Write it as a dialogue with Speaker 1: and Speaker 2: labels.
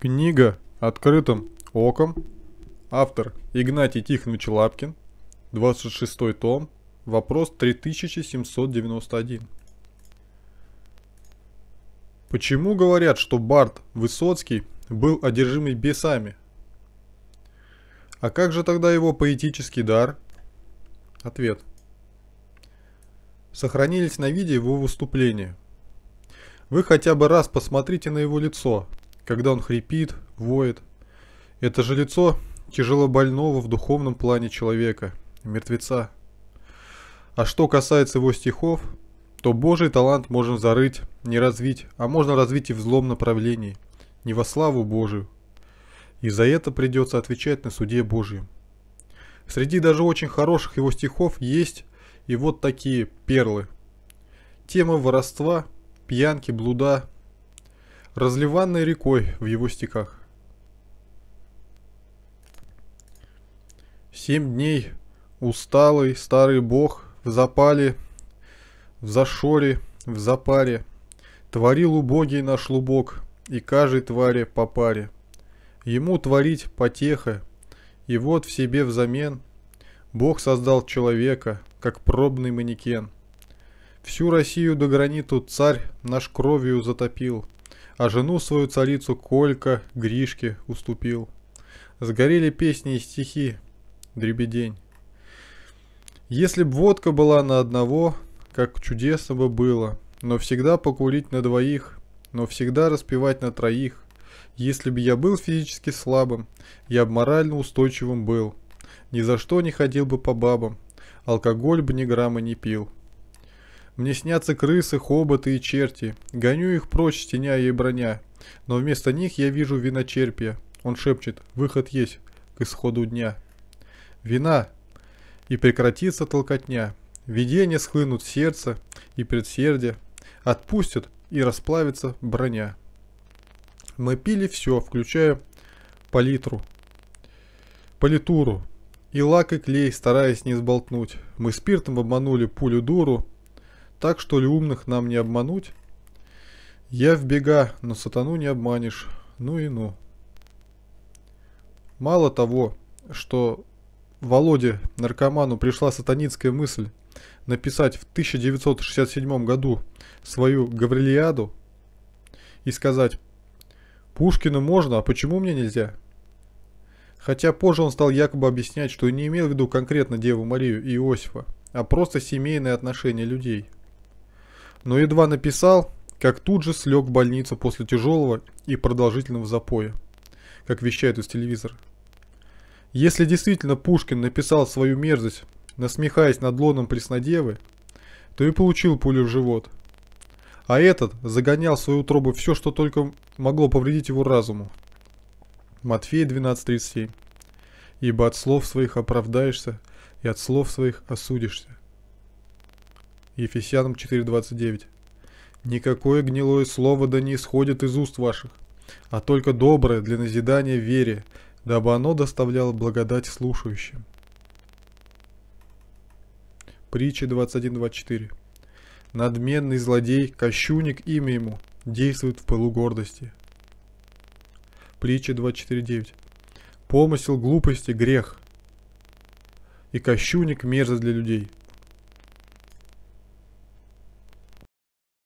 Speaker 1: Книга «Открытым оком». Автор Игнатий Тихонович Лапкин. 26 том. Вопрос 3791. Почему говорят, что Барт Высоцкий был одержимый бесами? А как же тогда его поэтический дар? Ответ. Сохранились на виде его выступления. Вы хотя бы раз посмотрите на его лицо, когда он хрипит, воет. Это же лицо тяжело больного в духовном плане человека, мертвеца. А что касается его стихов, то божий талант можно зарыть, не развить, а можно развить и в злом направлении, не во славу Божию. И за это придется отвечать на суде Божьем. Среди даже очень хороших его стихов есть и вот такие перлы. Тема воровства, пьянки, блуда, разливанной рекой в его стеках. Семь дней усталый старый бог в запале, в зашоре, в запаре, творил убогий наш лубок и каждой твари по паре. Ему творить потеха, и вот в себе взамен Бог создал человека, как пробный манекен. Всю Россию до граниту царь наш кровью затопил – а жену свою царицу Колька Гришке уступил. Сгорели песни и стихи, дребедень. Если б водка была на одного, как чудесно бы было, но всегда покурить на двоих, но всегда распевать на троих. Если бы я был физически слабым, я бы морально устойчивым был. Ни за что не ходил бы по бабам, алкоголь бы ни грамма не пил. Мне снятся крысы, хоботы и черти. Гоню их прочь, стеня и броня. Но вместо них я вижу виночерпья. Он шепчет, выход есть, к исходу дня. Вина. И прекратится толкотня. Видения схлынут сердце и предсердие. Отпустят и расплавится броня. Мы пили все, включая палитру. Политуру. И лак и клей, стараясь не сболтнуть. Мы спиртом обманули пулю дуру так что ли умных нам не обмануть? Я в бега, но сатану не обманешь. Ну и ну. Мало того, что Володе, наркоману, пришла сатанинская мысль написать в 1967 году свою Гаврилиаду и сказать «Пушкину можно, а почему мне нельзя?» Хотя позже он стал якобы объяснять, что не имел в виду конкретно Деву Марию и Иосифа, а просто семейные отношения людей – но едва написал, как тут же слег в больницу после тяжелого и продолжительного запоя, как вещает из телевизора. Если действительно Пушкин написал свою мерзость, насмехаясь над лоном Преснодевы, то и получил пулю в живот. А этот загонял в свою утробу все, что только могло повредить его разуму. Матфея 12.37 «Ибо от слов своих оправдаешься, и от слов своих осудишься». Ефесянам 4.29. «Никакое гнилое слово да не исходит из уст ваших, а только доброе для назидания вере, дабы оно доставляло благодать слушающим». Притча 21.24. «Надменный злодей, кощунник имя ему, действует в пылу гордости». Притча 24.9. «Помысел глупости – грех, и кощунник мерзость для людей».